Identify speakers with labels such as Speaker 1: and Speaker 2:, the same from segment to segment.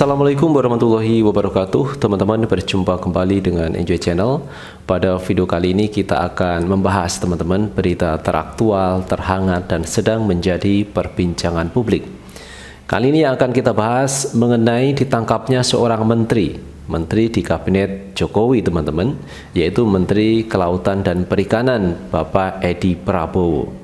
Speaker 1: Assalamualaikum warahmatullahi wabarakatuh Teman-teman berjumpa kembali dengan Enjoy Channel Pada video kali ini kita akan membahas teman-teman berita teraktual, terhangat dan sedang menjadi perbincangan publik Kali ini yang akan kita bahas mengenai ditangkapnya seorang menteri Menteri di Kabinet Jokowi teman-teman Yaitu Menteri Kelautan dan Perikanan Bapak Edi Prabowo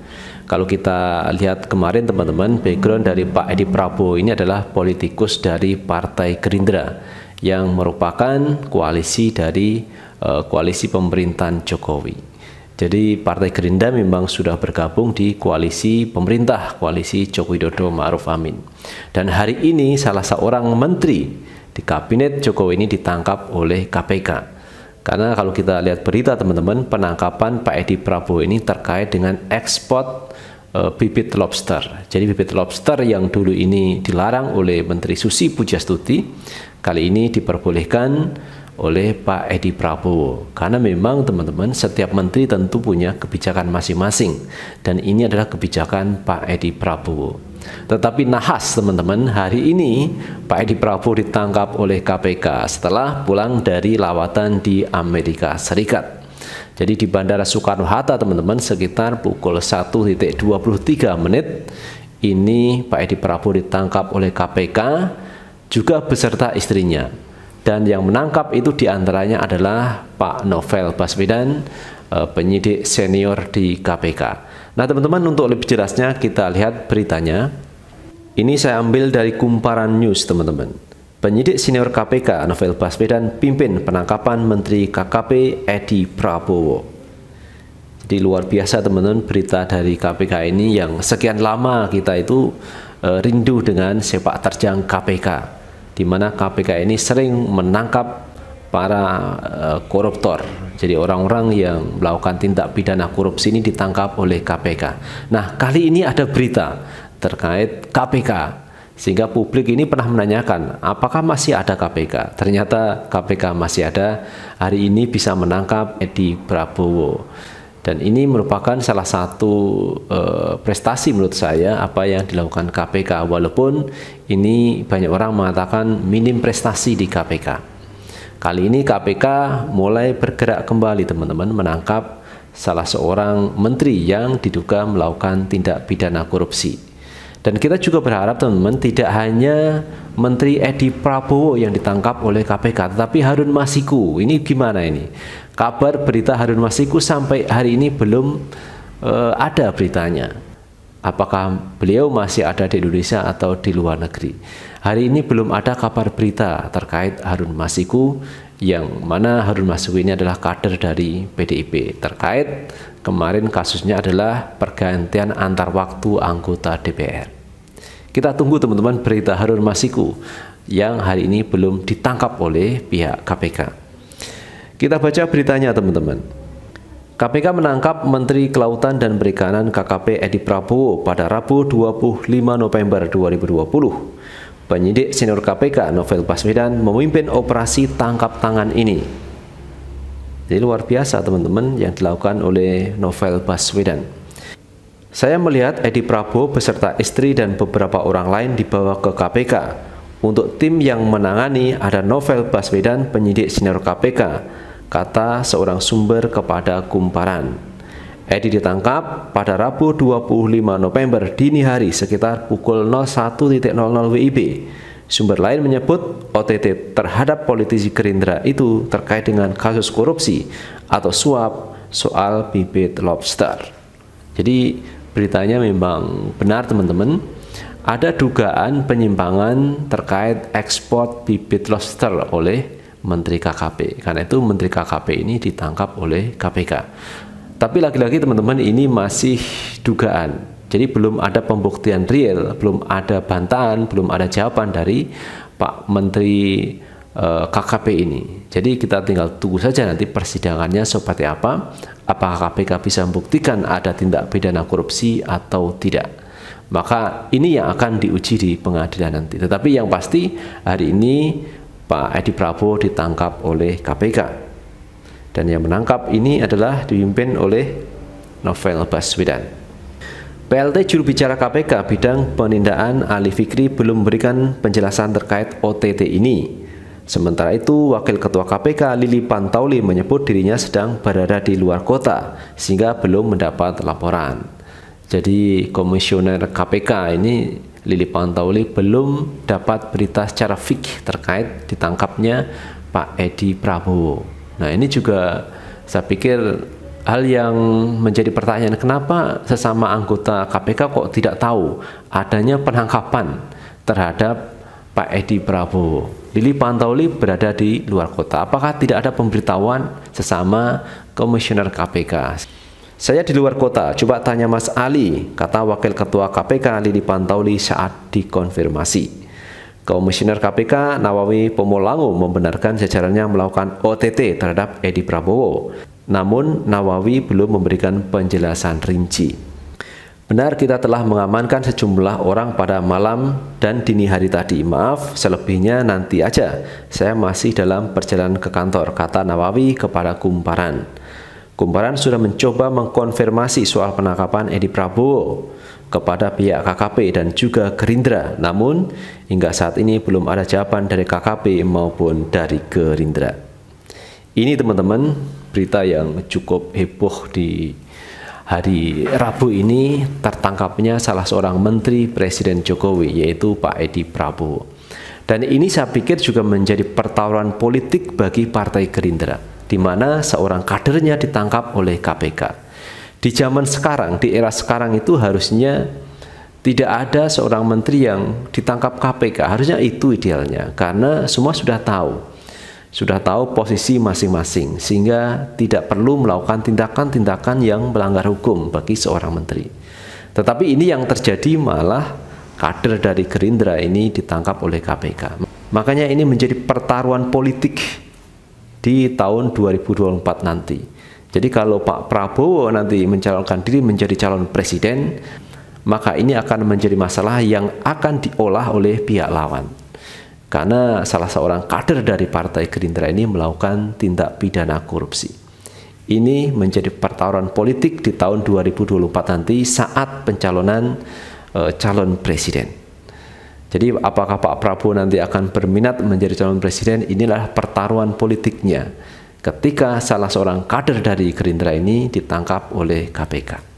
Speaker 1: kalau kita lihat kemarin teman-teman, background dari Pak Edi Prabowo ini adalah politikus dari Partai Gerindra yang merupakan koalisi dari uh, koalisi pemerintahan Jokowi. Jadi Partai Gerindra memang sudah bergabung di koalisi pemerintah, koalisi Jokowi Dodo Ma'ruf Amin. Dan hari ini salah seorang menteri di kabinet Jokowi ini ditangkap oleh KPK. Karena kalau kita lihat berita teman-teman, penangkapan Pak Edi Prabowo ini terkait dengan ekspor uh, bibit lobster. Jadi bibit lobster yang dulu ini dilarang oleh Menteri Susi Pujastuti, kali ini diperbolehkan oleh Pak Edi Prabowo. Karena memang teman-teman setiap menteri tentu punya kebijakan masing-masing dan ini adalah kebijakan Pak Edi Prabowo. Tetapi nahas teman-teman, hari ini Pak Edi Prabowo ditangkap oleh KPK setelah pulang dari lawatan di Amerika Serikat. Jadi di Bandara Soekarno-Hatta teman-teman sekitar pukul 1.23 menit ini Pak Edi Prabowo ditangkap oleh KPK juga beserta istrinya dan yang menangkap itu diantaranya adalah Pak Novel Baswedan, eh, penyidik senior di KPK. Nah teman-teman untuk lebih jelasnya kita lihat beritanya. Ini saya ambil dari Kumparan News teman-teman. Penyidik senior KPK Novel Baswedan pimpin penangkapan Menteri KKP Edi Prabowo. Jadi luar biasa teman-teman berita dari KPK ini yang sekian lama kita itu eh, rindu dengan sepak terjang KPK di mana KPK ini sering menangkap para uh, koruptor. Jadi orang-orang yang melakukan tindak pidana korupsi ini ditangkap oleh KPK. Nah, kali ini ada berita terkait KPK sehingga publik ini pernah menanyakan apakah masih ada KPK ternyata KPK masih ada hari ini bisa menangkap Edi Prabowo dan ini merupakan salah satu uh, prestasi menurut saya apa yang dilakukan KPK walaupun ini banyak orang mengatakan minim prestasi di KPK. Kali ini KPK mulai bergerak kembali teman-teman menangkap salah seorang menteri yang diduga melakukan tindak pidana korupsi. Dan kita juga berharap teman-teman tidak hanya Menteri Edi Prabowo yang ditangkap oleh KPK, tetapi Harun Masiku. Ini gimana ini? Kabar berita Harun Masiku sampai hari ini belum uh, ada beritanya. Apakah beliau masih ada di Indonesia atau di luar negeri? Hari ini belum ada kabar berita terkait Harun Masiku yang mana Harun Masiku ini adalah kader dari PDIP terkait kemarin kasusnya adalah pergantian antar waktu anggota DPR. Kita tunggu teman-teman berita Harun Masiku yang hari ini belum ditangkap oleh pihak KPK. Kita baca beritanya teman-teman. KPK menangkap Menteri Kelautan dan Perikanan KKP Edi Prabowo pada Rabu 25 November 2020. Penyidik senior KPK Novel Baswedan memimpin operasi tangkap tangan ini. Jadi luar biasa teman-teman yang dilakukan oleh Novel Baswedan. Saya melihat Edi Prabowo beserta istri dan beberapa orang lain dibawa ke KPK. Untuk tim yang menangani ada Novel Baswedan penyidik senior KPK, kata seorang sumber kepada Kumparan. Edi ditangkap pada Rabu 25 November dini hari sekitar pukul 01.00 WIB. Sumber lain menyebut OTT terhadap politisi Gerindra itu terkait dengan kasus korupsi atau suap soal bibit lobster. Jadi beritanya memang benar teman-teman ada dugaan penyimpangan terkait ekspor bibit lobster oleh Menteri KKP. Karena itu Menteri KKP ini ditangkap oleh KPK. Tapi lagi-lagi teman-teman ini masih dugaan. Jadi belum ada pembuktian real, belum ada bantahan, belum ada jawaban dari Pak Menteri Eh, KKP ini. Jadi kita tinggal tunggu saja nanti persidangannya seperti apa, apakah KPK bisa membuktikan ada tindak pidana korupsi atau tidak maka ini yang akan diuji di pengadilan nanti. Tetapi yang pasti hari ini Pak Edi Prabowo ditangkap oleh KPK dan yang menangkap ini adalah dipimpin oleh Novel Baswedan. PLT juru bicara KPK bidang penindaan Ali Fikri belum memberikan penjelasan terkait OTT ini. Sementara itu, Wakil Ketua KPK Lili Pantauli menyebut dirinya sedang berada di luar kota sehingga belum mendapat laporan. Jadi komisioner KPK ini Lili Pantauli belum dapat berita secara fikih terkait ditangkapnya Pak Edi Prabowo. Nah, ini juga saya pikir hal yang menjadi pertanyaan kenapa sesama anggota KPK kok tidak tahu adanya penangkapan terhadap Pak Edi Prabowo. Lili Pantauli berada di luar kota. Apakah tidak ada pemberitahuan sesama komisioner KPK? Saya di luar kota, coba tanya Mas Ali, kata Wakil Ketua KPK Lili Pantauli saat dikonfirmasi. Komisioner KPK Nawawi Pomolango membenarkan jajarannya melakukan OTT terhadap Edi Prabowo. Namun Nawawi belum memberikan penjelasan rinci. Benar kita telah mengamankan sejumlah orang pada malam dan dini hari tadi. Maaf, selebihnya nanti aja. Saya masih dalam perjalanan ke kantor, kata Nawawi kepada Kumparan. Kumparan sudah mencoba mengkonfirmasi soal penangkapan Edi Prabowo kepada pihak KKP dan juga Gerindra. Namun, hingga saat ini belum ada jawaban dari KKP maupun dari Gerindra. Ini teman-teman berita yang cukup heboh di hari Rabu ini tertangkapnya salah seorang menteri Presiden Jokowi yaitu Pak Edi Prabowo. Dan ini saya pikir juga menjadi pertaruhan politik bagi Partai Gerindra di mana seorang kadernya ditangkap oleh KPK. Di zaman sekarang, di era sekarang itu harusnya tidak ada seorang menteri yang ditangkap KPK. Harusnya itu idealnya karena semua sudah tahu sudah tahu posisi masing-masing sehingga tidak perlu melakukan tindakan-tindakan yang melanggar hukum bagi seorang menteri. Tetapi ini yang terjadi malah kader dari Gerindra ini ditangkap oleh KPK. Makanya ini menjadi pertaruhan politik di tahun 2024 nanti. Jadi kalau Pak Prabowo nanti mencalonkan diri menjadi calon presiden, maka ini akan menjadi masalah yang akan diolah oleh pihak lawan karena salah seorang kader dari Partai Gerindra ini melakukan tindak pidana korupsi. Ini menjadi pertaruhan politik di tahun 2024 nanti saat pencalonan e, calon presiden. Jadi apakah Pak Prabowo nanti akan berminat menjadi calon presiden? Inilah pertaruhan politiknya ketika salah seorang kader dari Gerindra ini ditangkap oleh KPK.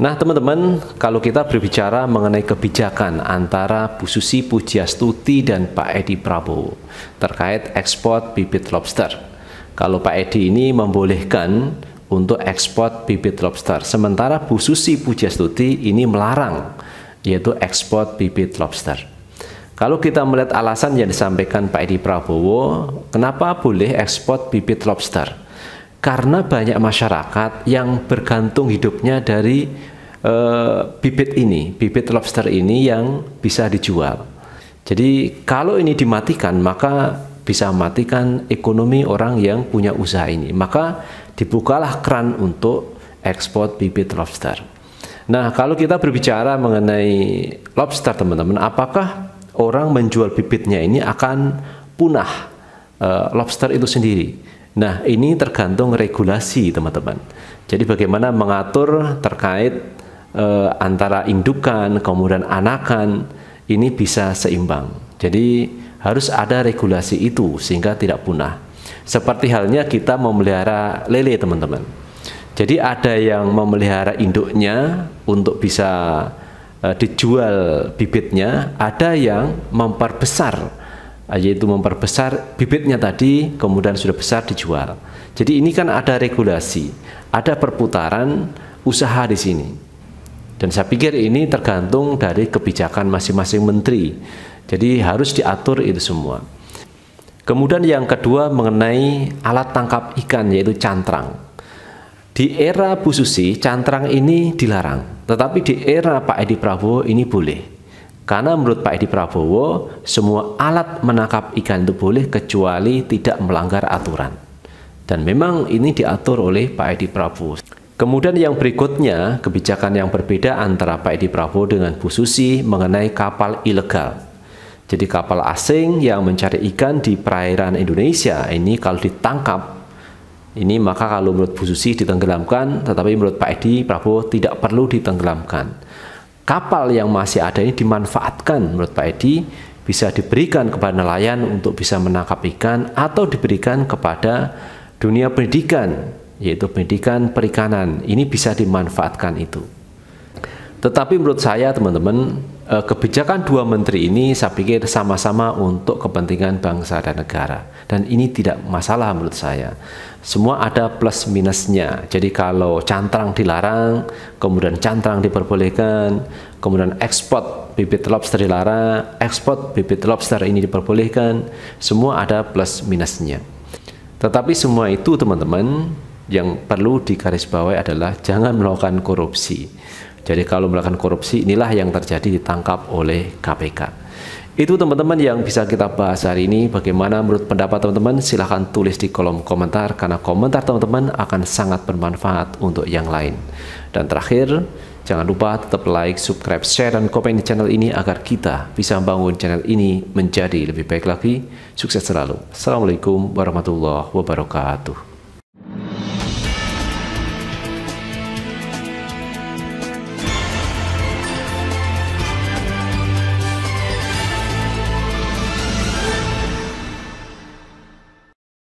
Speaker 1: Nah teman-teman, kalau kita berbicara mengenai kebijakan antara Bu Susi Pujiastuti dan Pak Edi Prabowo terkait ekspor bibit lobster. Kalau Pak Edi ini membolehkan untuk ekspor bibit lobster, sementara Bu Susi Pujiastuti ini melarang yaitu ekspor bibit lobster. Kalau kita melihat alasan yang disampaikan Pak Edi Prabowo, kenapa boleh ekspor bibit lobster? karena banyak masyarakat yang bergantung hidupnya dari uh, bibit ini, bibit lobster ini yang bisa dijual. Jadi kalau ini dimatikan maka bisa mematikan ekonomi orang yang punya usaha ini. Maka dibukalah keran untuk ekspor bibit lobster. Nah, kalau kita berbicara mengenai lobster, teman-teman, apakah orang menjual bibitnya ini akan punah uh, lobster itu sendiri? Nah, ini tergantung regulasi, teman-teman. Jadi bagaimana mengatur terkait e, antara indukan kemudian anakan ini bisa seimbang. Jadi harus ada regulasi itu sehingga tidak punah. Seperti halnya kita memelihara lele, teman-teman. Jadi ada yang memelihara induknya untuk bisa e, dijual bibitnya, ada yang memperbesar yaitu memperbesar bibitnya tadi kemudian sudah besar dijual. Jadi ini kan ada regulasi, ada perputaran usaha di sini. Dan saya pikir ini tergantung dari kebijakan masing-masing menteri. Jadi harus diatur itu semua. Kemudian yang kedua mengenai alat tangkap ikan yaitu cantrang. Di era Bu Susi, cantrang ini dilarang. Tetapi di era Pak Edi Prabowo ini boleh. Karena menurut Pak Edi Prabowo, semua alat menangkap ikan itu boleh kecuali tidak melanggar aturan. Dan memang ini diatur oleh Pak Edi Prabowo. Kemudian yang berikutnya, kebijakan yang berbeda antara Pak Edi Prabowo dengan Bu Susi mengenai kapal ilegal. Jadi kapal asing yang mencari ikan di perairan Indonesia ini kalau ditangkap ini maka kalau menurut Bu Susi ditenggelamkan, tetapi menurut Pak Edi Prabowo tidak perlu ditenggelamkan kapal yang masih ada ini dimanfaatkan menurut Pak Edi bisa diberikan kepada nelayan untuk bisa menangkap ikan atau diberikan kepada dunia pendidikan yaitu pendidikan perikanan ini bisa dimanfaatkan itu tetapi menurut saya teman-teman Eh, kebijakan dua menteri ini saya pikir sama-sama untuk kepentingan bangsa dan negara dan ini tidak masalah menurut saya semua ada plus minusnya jadi kalau cantrang dilarang kemudian cantrang diperbolehkan kemudian ekspor bibit lobster dilarang ekspor bibit lobster ini diperbolehkan semua ada plus minusnya tetapi semua itu teman-teman yang perlu digarisbawahi adalah jangan melakukan korupsi jadi kalau melakukan korupsi inilah yang terjadi ditangkap oleh KPK. Itu teman-teman yang bisa kita bahas hari ini. Bagaimana menurut pendapat teman-teman? Silahkan tulis di kolom komentar karena komentar teman-teman akan sangat bermanfaat untuk yang lain. Dan terakhir, jangan lupa tetap like, subscribe, share, dan komen di channel ini agar kita bisa membangun channel ini menjadi lebih baik lagi. Sukses selalu. Assalamualaikum warahmatullahi wabarakatuh.